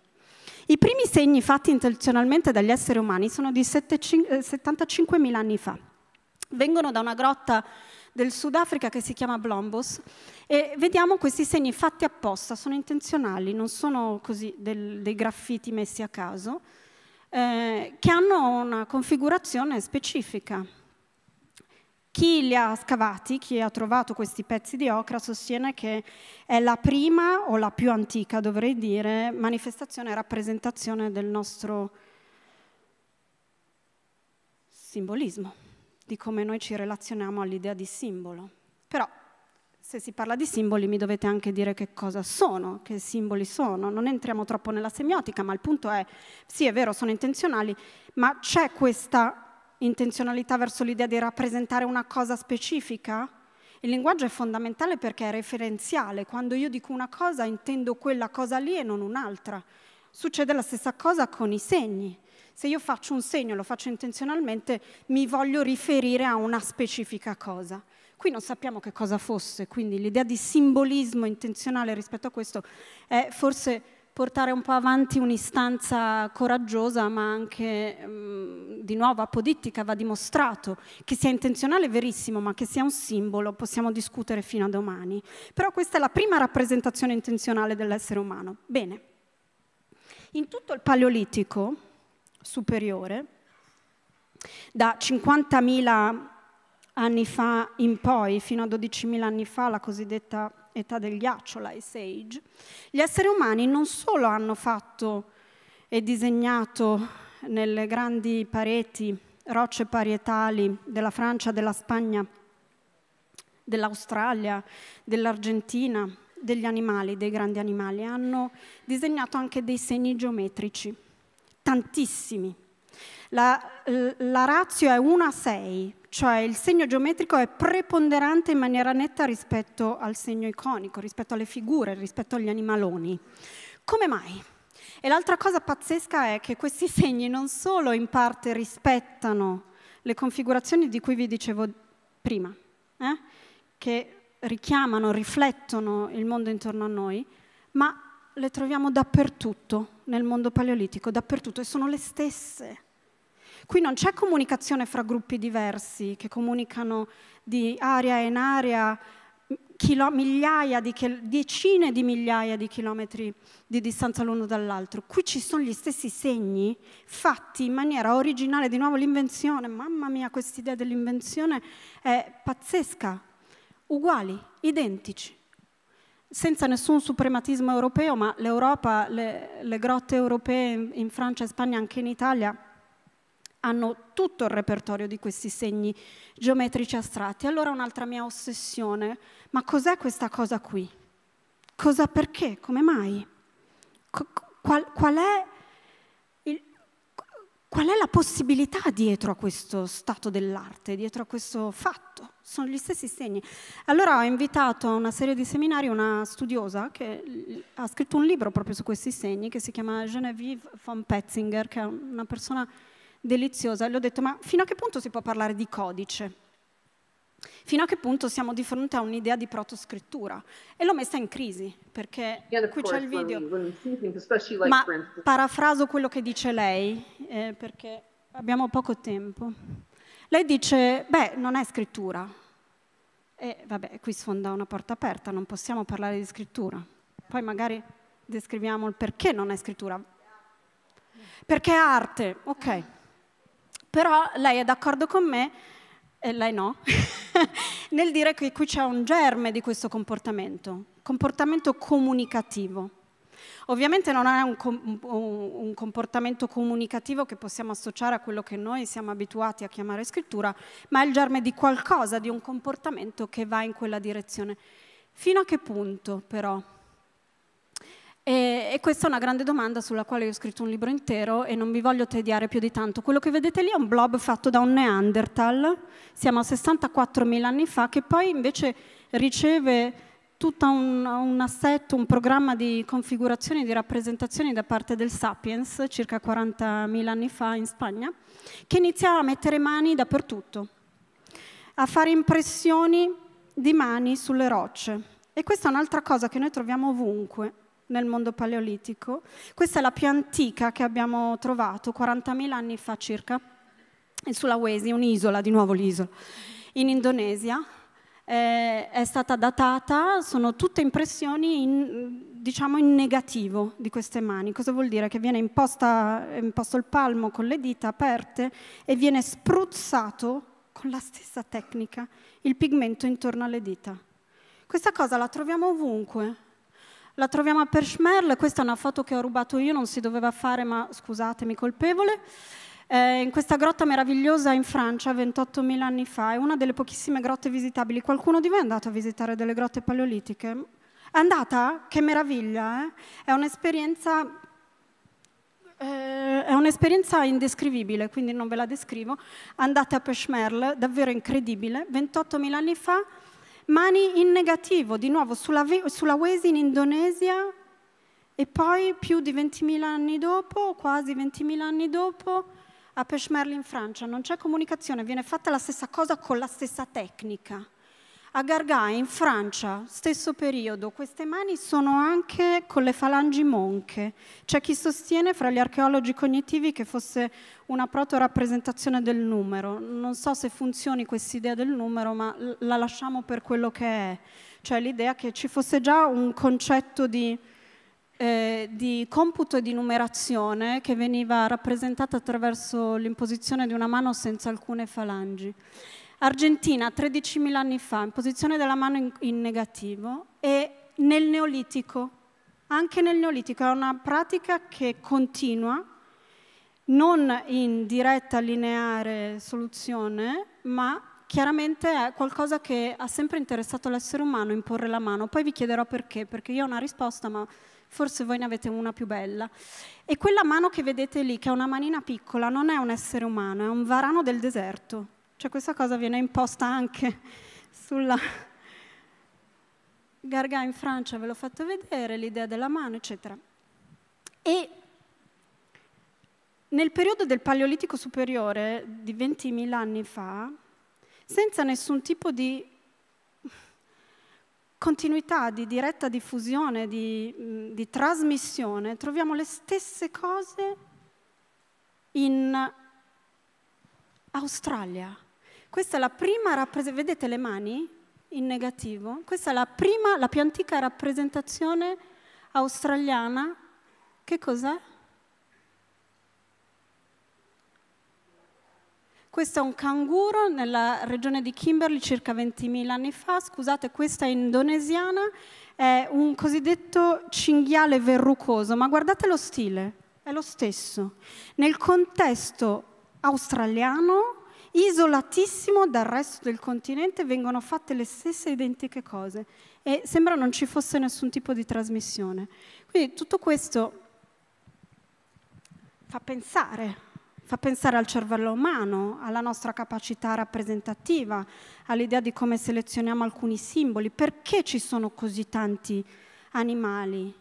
I primi segni fatti intenzionalmente dagli esseri umani sono di 75.000 eh, anni fa. Vengono da una grotta del Sudafrica che si chiama Blombos e vediamo questi segni fatti apposta, sono intenzionali, non sono così del, dei graffiti messi a caso, eh, che hanno una configurazione specifica. Chi li ha scavati, chi ha trovato questi pezzi di ocra, sostiene che è la prima o la più antica, dovrei dire, manifestazione e rappresentazione del nostro simbolismo di come noi ci relazioniamo all'idea di simbolo. Però se si parla di simboli mi dovete anche dire che cosa sono, che simboli sono. Non entriamo troppo nella semiotica, ma il punto è, sì è vero, sono intenzionali, ma c'è questa intenzionalità verso l'idea di rappresentare una cosa specifica? Il linguaggio è fondamentale perché è referenziale. Quando io dico una cosa intendo quella cosa lì e non un'altra. Succede la stessa cosa con i segni. Se io faccio un segno, lo faccio intenzionalmente, mi voglio riferire a una specifica cosa. Qui non sappiamo che cosa fosse, quindi l'idea di simbolismo intenzionale rispetto a questo è forse portare un po' avanti un'istanza coraggiosa, ma anche mm, di nuovo apodittica, va dimostrato che sia intenzionale è verissimo, ma che sia un simbolo possiamo discutere fino a domani. Però questa è la prima rappresentazione intenzionale dell'essere umano. Bene. In tutto il Paleolitico, superiore, da 50.000 anni fa in poi, fino a 12.000 anni fa, la cosiddetta età del ghiaccio, l'Ice Age, gli esseri umani non solo hanno fatto e disegnato nelle grandi pareti, rocce parietali della Francia, della Spagna, dell'Australia, dell'Argentina, degli animali, dei grandi animali, hanno disegnato anche dei segni geometrici tantissimi. La, la ratio è 1 a 6, cioè il segno geometrico è preponderante in maniera netta rispetto al segno iconico, rispetto alle figure, rispetto agli animaloni. Come mai? E l'altra cosa pazzesca è che questi [laughs] segni non solo in parte rispettano le configurazioni di cui vi dicevo prima, eh? che richiamano, riflettono il mondo intorno a noi, ma le troviamo dappertutto, nel mondo paleolitico dappertutto e sono le stesse. Qui non c'è comunicazione fra gruppi diversi che comunicano di area in area, chilo, di decine di migliaia di chilometri di distanza l'uno dall'altro. Qui ci sono gli stessi segni fatti in maniera originale, di nuovo l'invenzione, mamma mia quest'idea dell'invenzione è pazzesca, uguali, identici senza nessun suprematismo europeo, ma l'Europa, le, le, grotte europee in Francia e Spagna, anche in Italia, hanno tutto il repertorio di questi segni geometrici astratti. Allora un'altra mia ossessione, ma cos'è questa cosa qui? Cosa perché? Come mai? Qual, qual, è il, qual è la possibilità dietro a questo stato dell'arte, dietro a questo fatto? sono gli stessi segni. Allora ho invitato a una serie di seminari una studiosa che ha scritto un libro proprio su questi segni che si chiama Genevieve von Petzinger, che è una persona deliziosa. Le ho detto, ma fino a che punto si può parlare di codice? Fino a che punto siamo di fronte a un'idea di protoscrittura? E l'ho messa in crisi, perché qui c'è il video. When we, when we like, ma parafraso quello che dice lei, eh, perché abbiamo poco tempo. Lei dice, beh, non è scrittura. E vabbè, qui sfonda una porta aperta, non possiamo parlare di scrittura. Poi magari descriviamo il perché non è scrittura. Perché è arte, ok. Però lei è d'accordo con me, e lei no, [laughs] nel dire che qui c'è un germe di questo comportamento, comportamento comunicativo. Ovviamente non è un, com un, comportamento comunicativo che possiamo associare a quello che noi siamo abituati a chiamare scrittura, ma è il germe di qualcosa, di un comportamento che va in quella direzione. Fino a che punto però? E, e questa è una grande domanda sulla quale ho scritto un libro intero e non vi voglio tediare più di tanto. Quello che vedete lì è un blob fatto da un Neanderthal, siamo a 64.000 anni fa, che poi invece riceve tutto un, un assetto, un programma di configurazioni, di rappresentazioni da parte del Sapiens, circa 40.000 anni fa in Spagna, che iniziava a mettere mani dappertutto, a fare impressioni di mani sulle rocce. E questa è un'altra cosa che noi troviamo ovunque nel mondo paleolitico. Questa è la più antica che abbiamo trovato, 40.000 anni fa circa, in Sulawesi, un'isola, di nuovo l'isola, in Indonesia, eh, è stata datata, sono tutte impressioni in, diciamo in negativo di queste mani. Cosa vuol dire? Che viene imposta, imposto il palmo con le dita aperte e viene spruzzato con la stessa tecnica il pigmento intorno alle dita. Questa cosa la troviamo ovunque. La troviamo a Perschmerl, questa è una foto che ho rubato io, non si doveva fare, ma scusatemi, colpevole eh, in questa grotta meravigliosa in Francia 28.000 anni fa, è una delle pochissime grotte visitabili. Qualcuno di voi è andato a visitare delle grotte paleolitiche? È andata? Che meraviglia! Eh? È un'esperienza eh, è un'esperienza indescrivibile, quindi non ve la descrivo. Andate a Peshmerl, davvero incredibile, 28.000 anni fa, mani in negativo, di nuovo sulla, sulla Wesi in Indonesia e poi più di 20.000 anni dopo, quasi 20.000 anni dopo, a Peshmerl in Francia, non c'è comunicazione, viene fatta la stessa cosa con la stessa tecnica. A Gargai in Francia, stesso periodo, queste mani sono anche con le falangi monche. C'è chi sostiene fra gli archeologi cognitivi che fosse una proto-rappresentazione del numero. Non so se funzioni quest'idea del numero, ma la lasciamo per quello che è. Cioè l'idea che ci fosse già un concetto di eh, di computo e di numerazione che veniva rappresentata attraverso l'imposizione di una mano senza alcune falangi. Argentina, 13.000 anni fa, imposizione della mano in, in negativo e nel Neolitico, anche nel Neolitico, è una pratica che continua, non in diretta lineare soluzione, ma chiaramente è qualcosa che ha sempre interessato l'essere umano, imporre la mano. Poi vi chiederò perché, perché io ho una risposta, ma forse voi ne avete una più bella. E quella mano che vedete lì, che è una manina piccola, non è un essere umano, è un varano del deserto. Cioè questa cosa viene imposta anche [laughs] sulla Gargà in Francia, ve l'ho fatto vedere, l'idea della mano, eccetera. E nel periodo del Paleolitico superiore di 20.000 anni fa, senza nessun tipo di continuità di diretta diffusione, di, mm, di trasmissione, troviamo le stesse cose in Australia. Questa è la prima rappresentazione, vedete le mani in negativo? Questa è la prima, la più antica rappresentazione australiana. Che cos'è? Questo è un canguro nella regione di Kimberley circa 20.000 anni fa, scusate, questa è indonesiana, è un cosiddetto cinghiale verrucoso, ma guardate lo stile, è lo stesso. Nel contesto australiano isolatissimo dal resto del continente vengono fatte le stesse identiche cose e sembra non ci fosse nessun tipo di trasmissione. Quindi tutto questo fa pensare fa pensare al cervello umano, alla nostra capacità rappresentativa, all'idea di come selezioniamo alcuni simboli, perché ci sono così tanti animali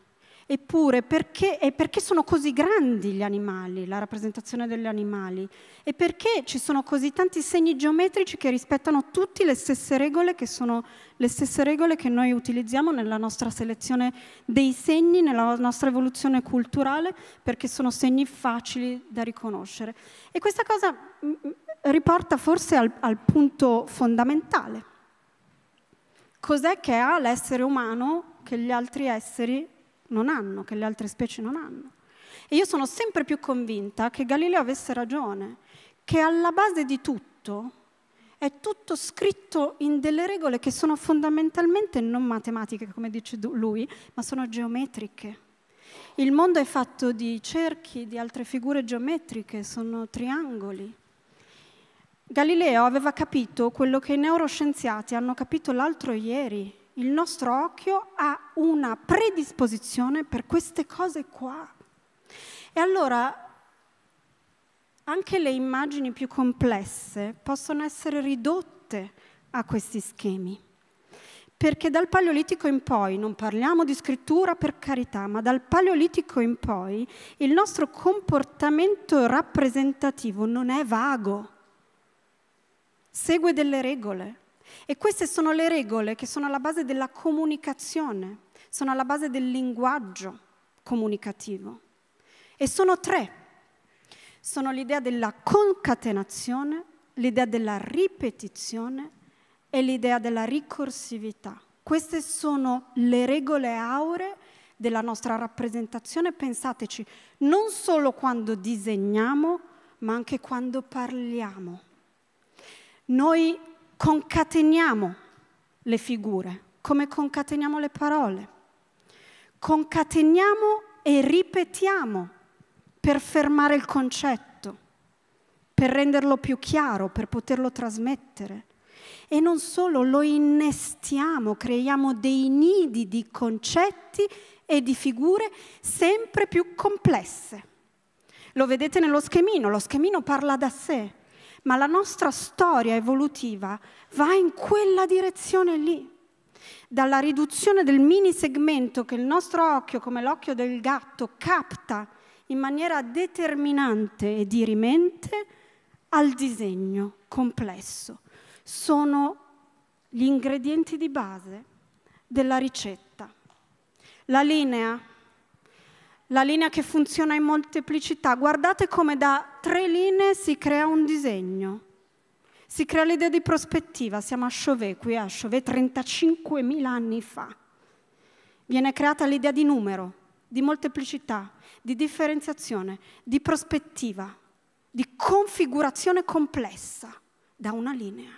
Eppure, perché, perché, sono così grandi gli animali, la rappresentazione degli animali? E perché ci sono così tanti segni geometrici che rispettano tutte le stesse regole che sono le stesse regole che noi utilizziamo nella nostra selezione dei segni, nella nostra evoluzione culturale, perché sono segni facili da riconoscere. E questa cosa mm, mm, riporta forse al, al punto fondamentale. Cos'è che ha l'essere umano che gli altri esseri non hanno, che le altre specie non hanno. E io sono sempre più convinta che Galileo avesse ragione, che alla base di tutto è tutto scritto in delle regole che sono fondamentalmente non matematiche, come dice lui, ma sono geometriche. Il mondo è fatto di cerchi, di altre figure geometriche, sono triangoli. Galileo aveva capito quello che i neuroscienziati hanno capito l'altro ieri, il nostro occhio ha una predisposizione per queste cose qua. E allora anche le immagini più complesse possono essere ridotte a questi schemi. Perché dal Paleolitico in poi, non parliamo di scrittura per carità, ma dal Paleolitico in poi il nostro comportamento rappresentativo non è vago, segue delle regole, e queste sono le regole che sono alla base della comunicazione, sono alla base del linguaggio comunicativo. E sono tre. Sono l'idea della concatenazione, l'idea della ripetizione e l'idea della ricorsività. Queste sono le regole auree della nostra rappresentazione, pensateci, non solo quando disegniamo, ma anche quando parliamo. Noi concateniamo le figure, come concateniamo le parole. Concateniamo e ripetiamo per fermare il concetto, per renderlo più chiaro, per poterlo trasmettere. E non solo, lo innestiamo, creiamo dei nidi di concetti e di figure sempre più complesse. Lo vedete nello schemino, lo schemino parla da sé, ma la nostra storia evolutiva va in quella direzione lì. Dalla riduzione del mini segmento che il nostro occhio, come l'occhio del gatto, capta in maniera determinante e dirimente al disegno complesso. Sono gli ingredienti di base della ricetta. La linea la linea che funziona in molteplicità. Guardate come da tre linee si crea un disegno, si crea l'idea di prospettiva. Siamo a Chauvet, qui a Chauvet 35.000 anni fa. Viene creata l'idea di numero, di molteplicità, di differenziazione, di prospettiva, di configurazione complessa da una linea.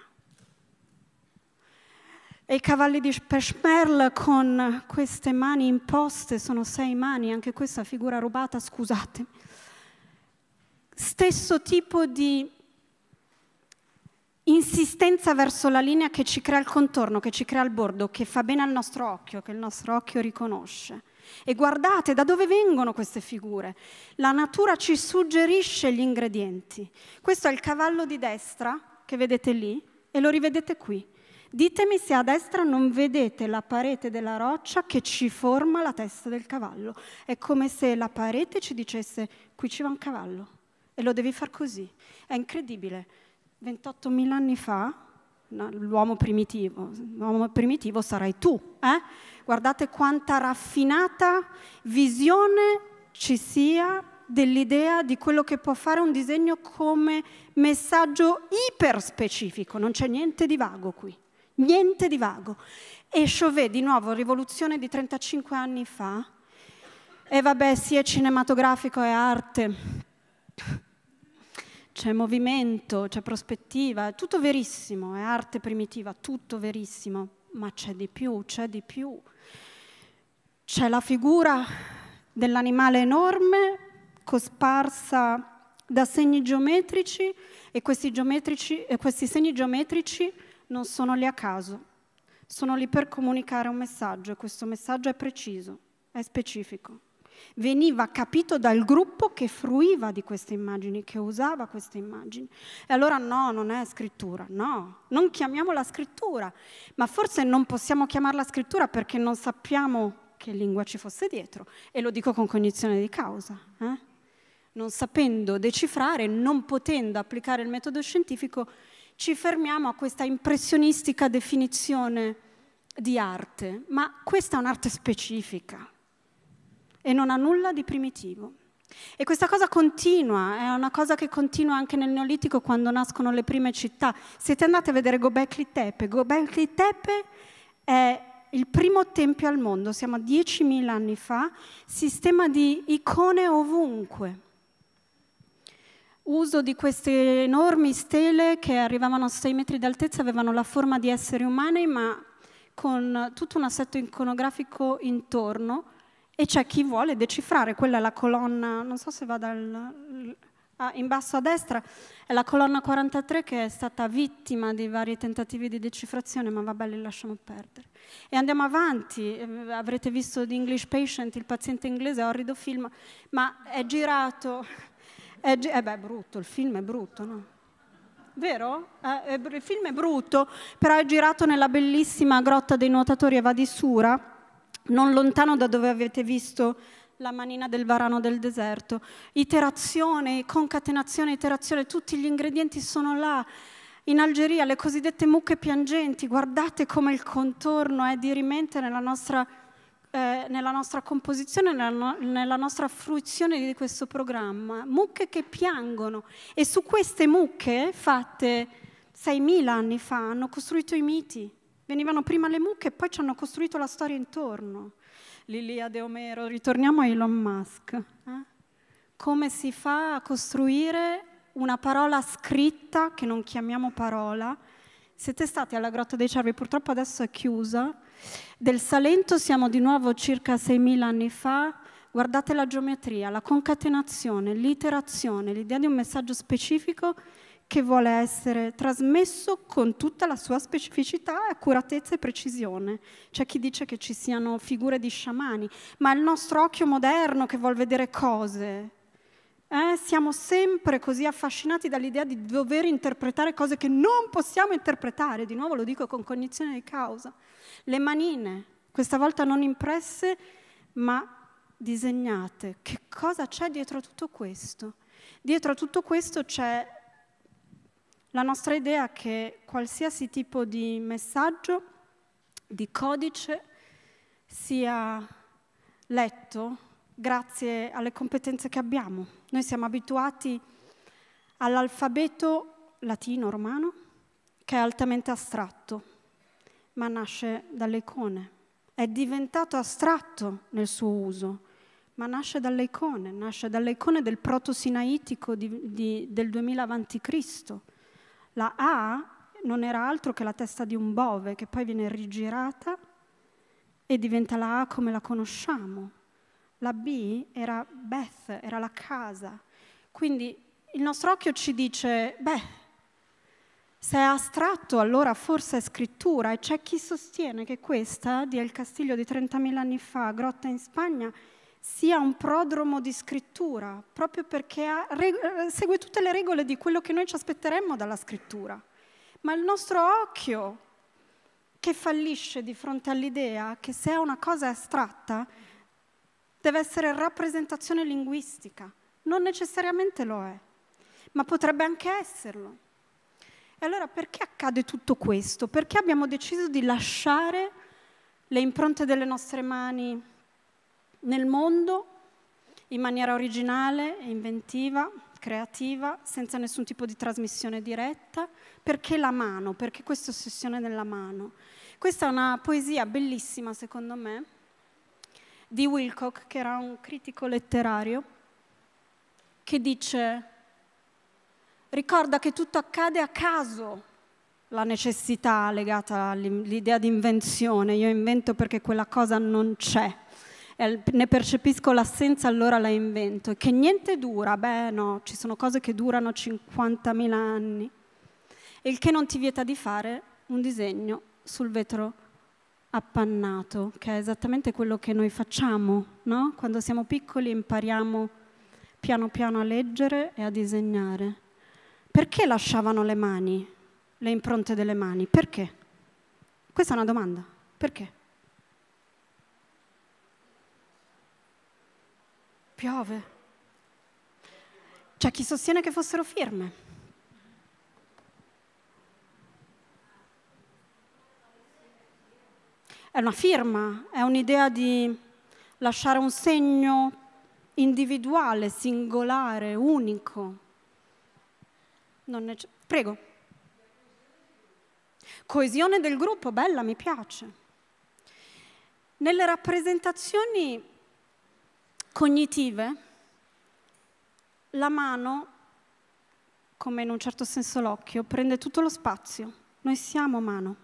E i cavalli di Peshmerl con queste mani imposte, sono sei mani, anche questa figura rubata, scusatemi. Stesso tipo di insistenza verso la linea che ci crea il contorno, che ci crea il bordo, che fa bene al nostro occhio, che il nostro occhio riconosce. E guardate da dove vengono queste figure. La natura ci suggerisce gli ingredienti. Questo è il cavallo di destra che vedete lì e lo rivedete qui. Ditemi se a destra non vedete la parete della roccia che ci forma la testa del cavallo. È come se la parete ci dicesse qui ci va un cavallo e lo devi far così. È incredibile. 28.000 anni fa, no, l'uomo primitivo, l'uomo primitivo sarai tu. Eh? Guardate quanta raffinata visione ci sia dell'idea di quello che può fare un disegno come messaggio iperspecifico, non c'è niente di vago qui niente di vago. E Chauvet, di nuovo, rivoluzione di 35 anni fa, e vabbè, sì, è cinematografico, è arte, c'è movimento, c'è prospettiva, è tutto verissimo, è arte primitiva, tutto verissimo, ma c'è di più, c'è di più. C'è la figura dell'animale enorme, cosparsa da segni geometrici, e questi, geometrici, e questi segni geometrici non sono lì a caso, sono lì per comunicare un messaggio e questo messaggio è preciso, è specifico. Veniva capito dal gruppo che fruiva di queste immagini, che usava queste immagini. E allora no, non è scrittura, no, non chiamiamola scrittura, ma forse non possiamo chiamarla scrittura perché non sappiamo che lingua ci fosse dietro e lo dico con cognizione di causa. Eh? Non sapendo decifrare, non potendo applicare il metodo scientifico, ci fermiamo a questa impressionistica definizione di arte, ma questa è un'arte specifica e non ha nulla di primitivo. E questa cosa continua, è una cosa che continua anche nel Neolitico quando nascono le prime città. Siete andati a vedere Gobekli Tepe. Gobekli Tepe è il primo tempio al mondo, siamo a 10.000 anni fa, sistema di icone ovunque uso di queste enormi stele che arrivavano a 6 metri d'altezza, avevano la forma di esseri umani, ma con tutto un assetto iconografico intorno e c'è chi vuole decifrare, quella è la colonna, non so se va dal, ah, in basso a destra, è la colonna 43 che è stata vittima di vari tentativi di decifrazione, ma vabbè li lasciamo perdere. E andiamo avanti, eh, avrete visto The English Patient, il paziente inglese, orrido film, ma è girato è, eh, eh beh, è brutto, il film è brutto, no? Vero? Eh, eh il film è brutto, però è girato nella bellissima grotta dei nuotatori a Vadisura, non lontano da dove avete visto la manina del varano del deserto. Iterazione, concatenazione, iterazione, tutti gli ingredienti sono là. In Algeria le cosiddette mucche piangenti, guardate come il contorno è dirimente nella nostra eh, nella nostra composizione, nella, no- nella nostra fruizione di questo programma. Mucche che piangono e su queste mucche fatte 6.000 anni fa hanno costruito i miti. Venivano prima le mucche e poi ci hanno costruito la storia intorno. L'Iliade Omero, ritorniamo a Elon Musk. Eh? Come si fa a costruire una parola scritta che non chiamiamo parola? Siete stati alla Grotta dei Cervi, purtroppo adesso è chiusa, del Salento siamo di nuovo circa 6.000 anni fa, guardate la geometria, la concatenazione, l'iterazione, l'idea di un messaggio specifico che vuole essere trasmesso con tutta la sua specificità, accuratezza e precisione. C'è chi dice che ci siano figure di sciamani, ma è il nostro occhio moderno che vuole vedere cose. Eh? siamo sempre così affascinati dall'idea di dover interpretare cose che non possiamo interpretare, di nuovo lo dico con cognizione di causa le manine, questa volta non impresse, ma disegnate. Che cosa c'è dietro a tutto questo? Dietro a tutto questo c'è la nostra idea che qualsiasi tipo di messaggio, di codice, sia letto grazie alle competenze che abbiamo. Noi siamo abituati all'alfabeto latino-romano, che è altamente astratto, ma nasce dalle icone. È diventato astratto nel suo uso, ma nasce dalle icone, nasce dalle icone del proto-sinaitico di, di, del 2000 a.C. La A non era altro che la testa di un bove che poi viene rigirata e diventa la A come la conosciamo. La B era Beth, era la casa. Quindi il nostro occhio ci dice, beh, se è astratto, allora forse è scrittura e c'è chi sostiene che questa, di El Castillo di 30.000 anni fa, grotta in Spagna, sia un prodromo di scrittura, proprio perché ha, segue tutte le regole di quello che noi ci aspetteremmo dalla scrittura. Ma il nostro occhio, che fallisce di fronte all'idea che se è una cosa astratta, deve essere rappresentazione linguistica. Non necessariamente lo è, ma potrebbe anche esserlo. E allora perché accade tutto questo? Perché abbiamo deciso di lasciare le impronte delle nostre mani nel mondo in maniera originale, inventiva, creativa, senza nessun tipo di trasmissione diretta? Perché la mano? Perché questa ossessione della mano? Questa è una poesia bellissima, secondo me, di Wilcock, che era un critico letterario, che dice ricorda che tutto accade a caso, la necessità legata all'idea di invenzione, io invento perché quella cosa non c'è, ne percepisco l'assenza allora la invento, e che niente dura, beh no, ci sono cose che durano 50.000 anni, il che non ti vieta di fare un disegno sul vetro appannato, che è esattamente quello che noi facciamo, no? Quando siamo piccoli impariamo piano piano a leggere e a disegnare perché lasciavano le mani, le impronte delle mani? Perché? Questa è una domanda. Perché? Piove. C'è chi sostiene che fossero firme. È una firma, è un'idea di lasciare un segno individuale, singolare, unico. Non ne... Prego. Coesione del gruppo, bella, mi piace. Nelle rappresentazioni cognitive, la mano, come in un certo senso l'occhio, prende tutto lo spazio. Noi siamo mano.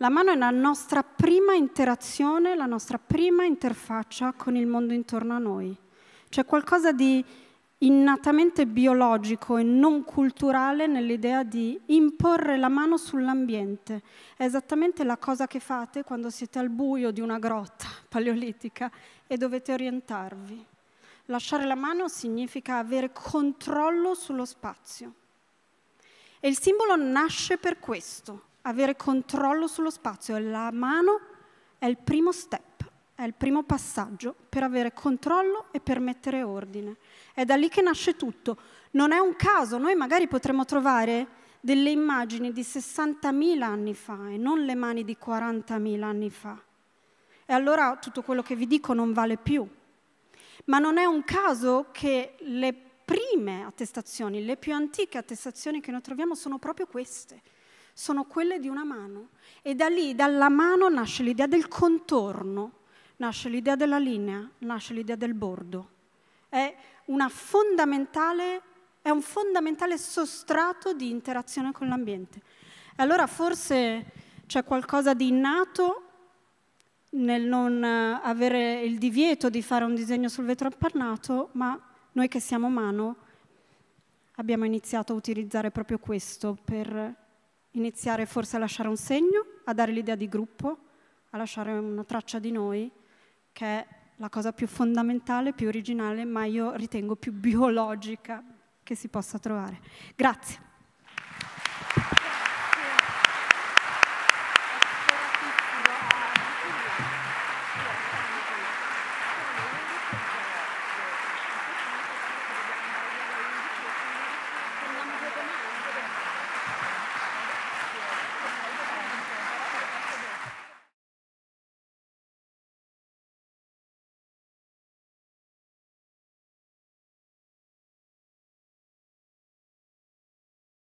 La mano è la nostra prima interazione, la nostra prima interfaccia con il mondo intorno a noi. C'è qualcosa di innatamente biologico e non culturale nell'idea di imporre la mano sull'ambiente. È esattamente la cosa che fate quando siete al buio di una grotta [laughs] paleolitica e dovete orientarvi. Lasciare la mano significa avere controllo sullo spazio. E il simbolo nasce per questo, avere controllo sullo spazio. e La mano è il primo step è il primo passaggio per avere controllo e per mettere ordine. È da lì che nasce tutto. Non è un caso, noi magari potremmo trovare delle immagini di 60.000 anni fa e non le mani di 40.000 anni fa. E allora tutto quello che vi dico non vale più. Ma non è un caso che le prime attestazioni, le più antiche attestazioni che noi troviamo sono proprio queste, sono quelle di una mano. E da lì, dalla mano, nasce l'idea del contorno nasce l'idea della linea, nasce l'idea del bordo. È, è un fondamentale sostrato di interazione con l'ambiente. E allora forse c'è qualcosa di innato nel non eh, avere il divieto di fare un disegno sul vetro appannato, ma noi che siamo mano abbiamo iniziato a utilizzare proprio questo per iniziare forse a lasciare un segno, a dare l'idea di gruppo, a lasciare una traccia di noi che è la cosa più fondamentale, più originale, ma io ritengo più biologica che si possa trovare. Grazie.